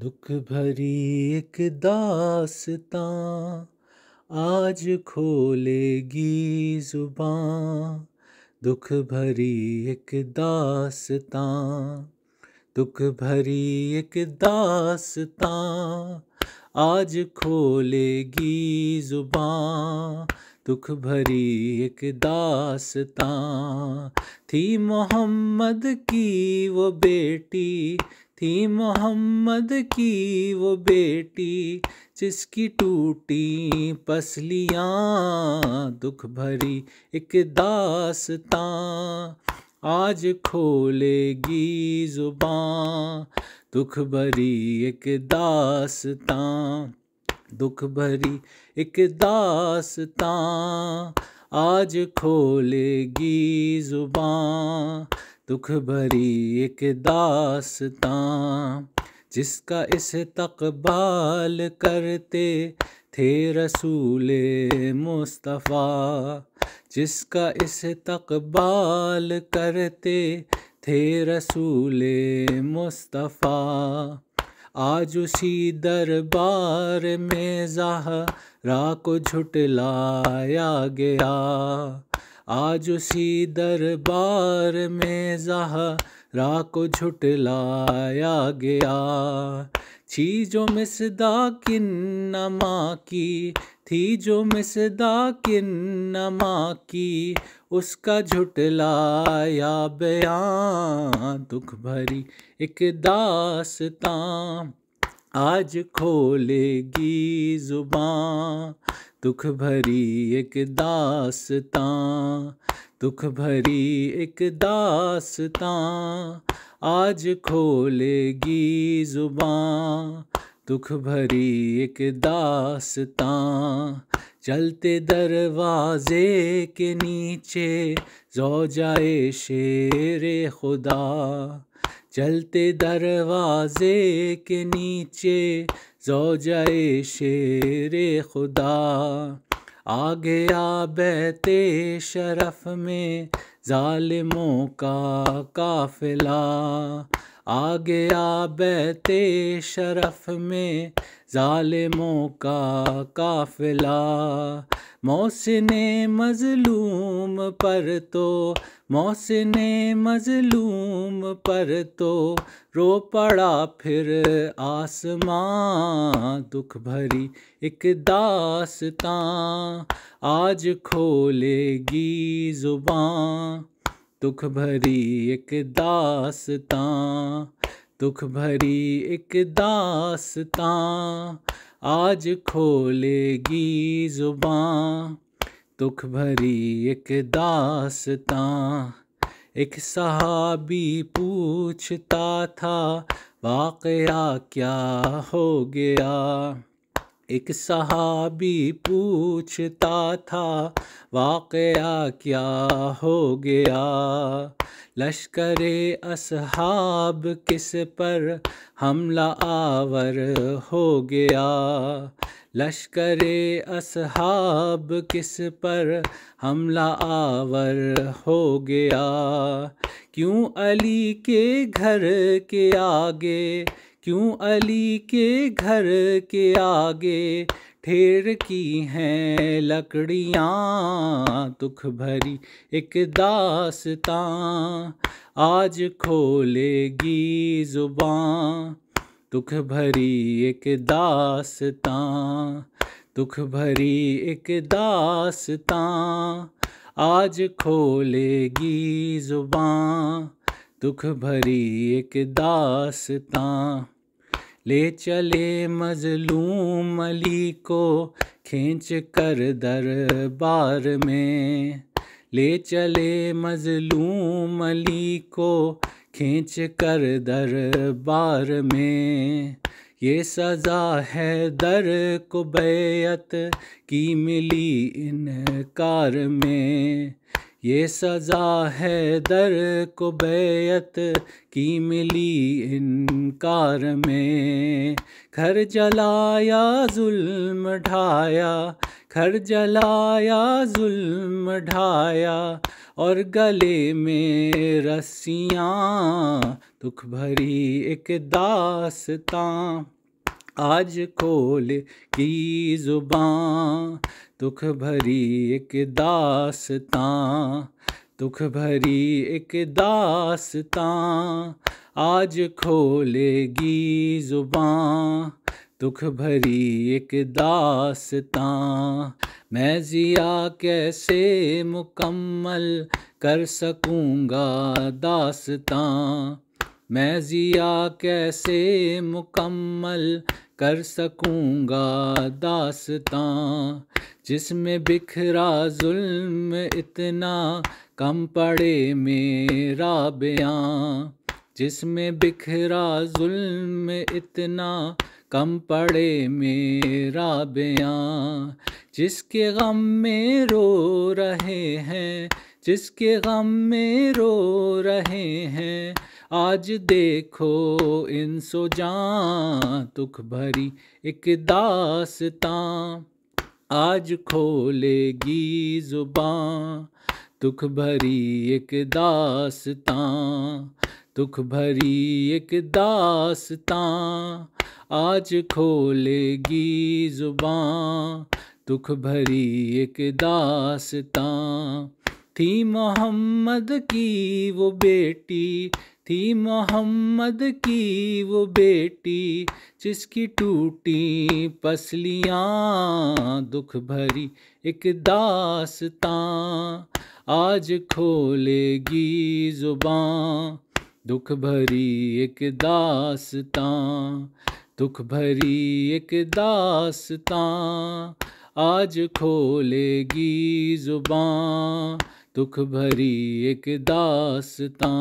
दुख भरी एक दासता आज खोलेगी जुबान दुख भरी एक दासता दुख भरी एक दासता आज खोलेगी जुबान दुख भरी एक दासता थी मोहम्मद की वो बेटी थी मोहम्मद की वो बेटी जिसकी टूटी पसलियाँ दुख भरी एक दासताँ आज खोलेगी जुबान दुख भरी एक दासतां दुख भरी एक दासतां आज खोलेगी जुबान दुख भरी एक दासता जिसका इस तकबाल करते थे रसूल मुस्तफ़ा जिसका इस तकबाल करते थे रसूल मुस्तफ़ा आज उसी दरबार में जहरा को झुटलाया गया आज उसी दरबार में जहरा को झुटलाया गया चीजो मिसदा किन नमा की थी जो मिसदा किन नमा की उसका झुटलाया बया दुख भरी एक दासतां आज खोलेगी जुबान दुख भरी एक दासतां दुख भरी एक दासतां आज खोलेगी जुबान दुख भरी एक दासतां चलते दरवाजे के नीचे जो जाए शेर खुदा चलते दरवाजे के नीचे जो जाए शेर खुदा आ गया बहते शरफ में जालिमों का काफिला आ गया बहते शरफ में ालिमों का काफिला मौसन मजलूम पर तो मौसन मजलूम पर तो रो पड़ा फिर आसमां दुख भरी एक दासता आज खोलेगी जुबान दुख भरी एक दासता दुख भरी एक दासतां आज खोलेगी जुबां दुख भरी एक दासतां एक सहाबी पूछता था वाकया क्या हो गया एक सहाबी पूछता था वाक़या क्या हो गया लश्कर असहाब किस पर हमला आवर हो गया लश्कर असहाब किस पर हमला आवर हो गया क्यों अली के घर के आगे क्यों अली के घर के आगे ठेर की हैं लकड़ियाँ दुख भरी एक दासतां आज खोलेगी जुबान दुख भरी एक दासतां दुख भरी एक दासतां आज खोलेगी जुबान दुख भरी एक दासतां ले चले मजलूम अली को खींच कर दरबार में ले चले मजलूम अली को खींच कर दरबार में ये सज़ा है दर कुबैत की मिली इनकार में ये सज़ा है दर को बेयत की मिली इनकार में घर जलाया जुल्म ढाया घर जलाया जुल्म ढाया और गले में रस्सियाँ दुख भरी एक दासता आज खोल की जुबान दुख भरी एक दासतां दुख भरी एक दासतां आज खोलेगी जुबान दुख भरी एक दासतां मैं जिया कैसे मुकम्मल कर सकूँगा दासतां मैं जिया कैसे मुकम्मल कर सकूँगा दासतां जिसमें बिखरा जुल्म इतना कम पड़े मेरा बयां जिसमें बिखरा जुल्म इतना कम पड़े मेरा बयां जिसके गम में रो रहे हैं जिसके गम में रो रहे हैं आज देखो इन सो जान दुख भरी एक दासतां आज खोलेगी जुबां दुख भरी एक दासतां दुख भरी एक दासतां आज खोलेगी जुबां दुख भरी एक दासतां थी मोहम्मद की वो बेटी थी मोहम्मद की वो बेटी जिसकी टूटी पसलियाँ दुख भरी एक दासता आज खोलेगी जुबान दुख भरी एक दासता दुख भरी एक दासता आज खोलेगी जुबान दुख भरी एक दासता